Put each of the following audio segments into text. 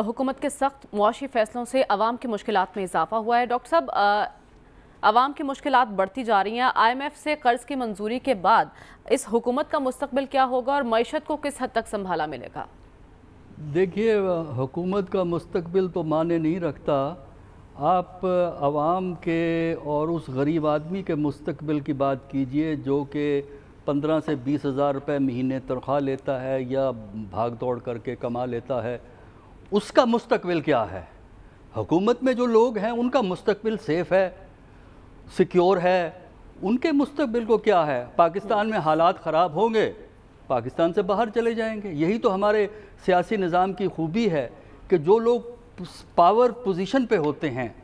हुकूमत के सख्त मुआशी फैसलों से आवाम की मुश्किल में इजाफा हुआ है डॉक्टर साहब आवाम की मुश्किल बढ़ती जा रही हैं आई एम एफ से कर्ज की मंजूरी के बाद इस हुकूमत का मुस्तबिल क्या होगा और मीशत को किस हद तक संभाला मिलेगा देखिए हुकूमत का मुस्तबिल तो माने नहीं रखता आप आवाम के और उस गरीब आदमी के मुस्तबिल की बात कीजिए जो कि पंद्रह से बीस हज़ार रुपये महीने तनख्वाह लेता है या भाग दौड़ करके कमा लेता है उसका मुस्तबिल क्या है हुकूमत में जो लोग हैं उनका मुस्तबिल सेफ़ है सिक्योर है उनके मुस्तबिल को क्या है पाकिस्तान में हालात ख़राब होंगे पाकिस्तान से बाहर चले जाएंगे यही तो हमारे सियासी निज़ाम की खूबी है कि जो लोग पावर पोजीशन पे होते हैं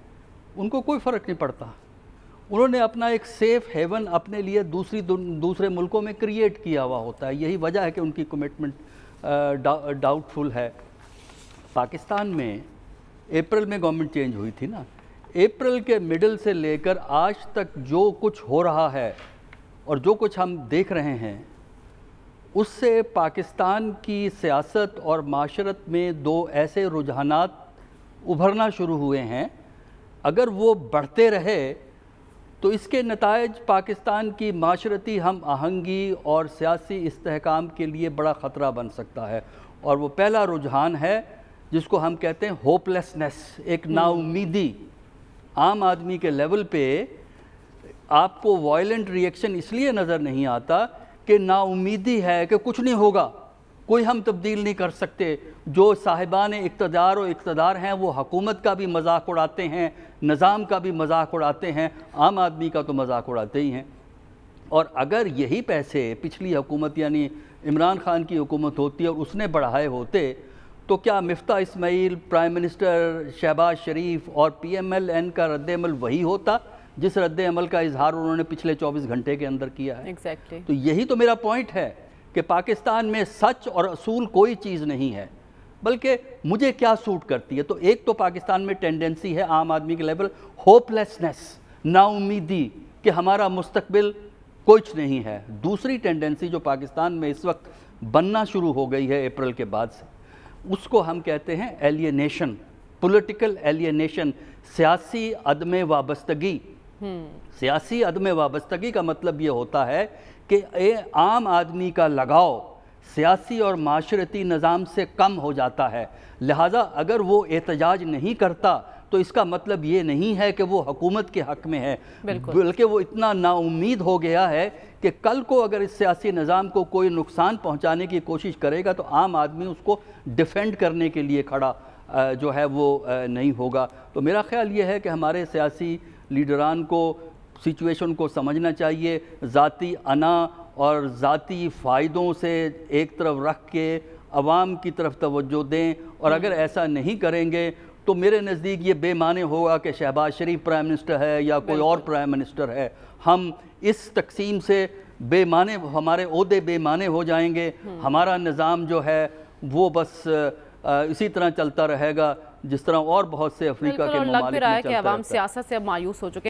उनको कोई फ़र्क नहीं पड़ता उन्होंने अपना एक सेफ़ हेवन अपने लिए दूसरी दूसरे मुल्कों में क्रिएट किया हुआ होता है यही वजह है कि उनकी कमिटमेंट डाउटफुल है पाकिस्तान में अप्रैल में गवर्नमेंट चेंज हुई थी ना अप्रैल के मिडल से लेकर आज तक जो कुछ हो रहा है और जो कुछ हम देख रहे हैं उससे पाकिस्तान की सियासत और माशरत में दो ऐसे रुझाना उभरना शुरू हुए हैं अगर वो बढ़ते रहे तो इसके नतज पाकिस्तान की माशरती हम आहंगी और सियासी इसकाम के लिए बड़ा ख़तरा बन सकता है और वो पहला रुझान है जिसको हम कहते हैं होपलेसनेस एक हम्म। नाउमीदी आम आदमी के लेवल पे आपको वायलेंट रिएक्शन इसलिए नज़र नहीं आता कि नाउमीदी है कि कुछ नहीं होगा कोई हम तब्दील नहीं कर सकते जो साहिबान इकतदार और इकतदार हैं वो हकूमत का भी मजाक उड़ाते हैं निज़ाम का भी मजाक उड़ाते हैं आम आदमी का तो मजाक उड़ाते ही हैं और अगर यही पैसे पिछली हुकूमत यानी इमरान खान की हुकूमत होती और उसने बढ़ाए होते तो क्या मफ्ता इसमाइल प्राइम मिनिस्टर शहबाज शरीफ और पी एम एल एन का रद्दमल वही होता जिस रद्दमल का इजहार उन्होंने पिछले 24 घंटे के अंदर किया है exactly. तो यही तो मेरा पॉइंट है कि पाकिस्तान में सच और असूल कोई चीज़ नहीं है बल्कि मुझे क्या सूट करती है तो एक तो पाकिस्तान में टेंडेंसी है आम आदमी के लेवल होपलेसनेस नाउमीदी कि हमारा मुस्तबिल कुछ नहीं है दूसरी टेंडेंसी जो पाकिस्तान में इस वक्त बनना शुरू हो गई है अप्रैल के बाद से उसको हम कहते हैं एलियनेशन पॉलिटिकल एलियनेशन सियासी अदम वाबस्तगी हम्म। सियासी अदम वाबस्तगी का मतलब ये होता है कि ए आम आदमी का लगाव सियासी और माशरती निज़ाम से कम हो जाता है लिहाजा अगर वो एहतजाज नहीं करता तो इसका मतलब ये नहीं है कि वो हकूमत के हक में है बल्कि वो इतना नाउमीद हो गया है कि कल को अगर इस सियासी निज़ाम को कोई नुकसान पहुंचाने की कोशिश करेगा तो आम आदमी उसको डिफेंड करने के लिए खड़ा जो है वो नहीं होगा तो मेरा ख्याल ये है कि हमारे सियासी लीडरान को सिचुएशन को समझना चाहिए ज़ाती अना और ज़ाती फ़ायदों से एक तरफ रख के आवाम की तरफ तवज्जो दें और हम्म। अगर ऐसा नहीं करेंगे तो मेरे नज़दीक ये बेमाने होगा कि शहबाज शरीफ प्राइम मिनिस्टर है या कोई और प्राइम मिनिस्टर है हम इस तकसीम से बेमाने हमारे अहदे बेमाने हो जाएंगे हम्म। हमारा निज़ाम जो है वो बस इसी तरह चलता रहेगा जिस तरह और बहुत से अफ्रीका के ममालिक में चलता है। सियासत से अब मायूस हो चुके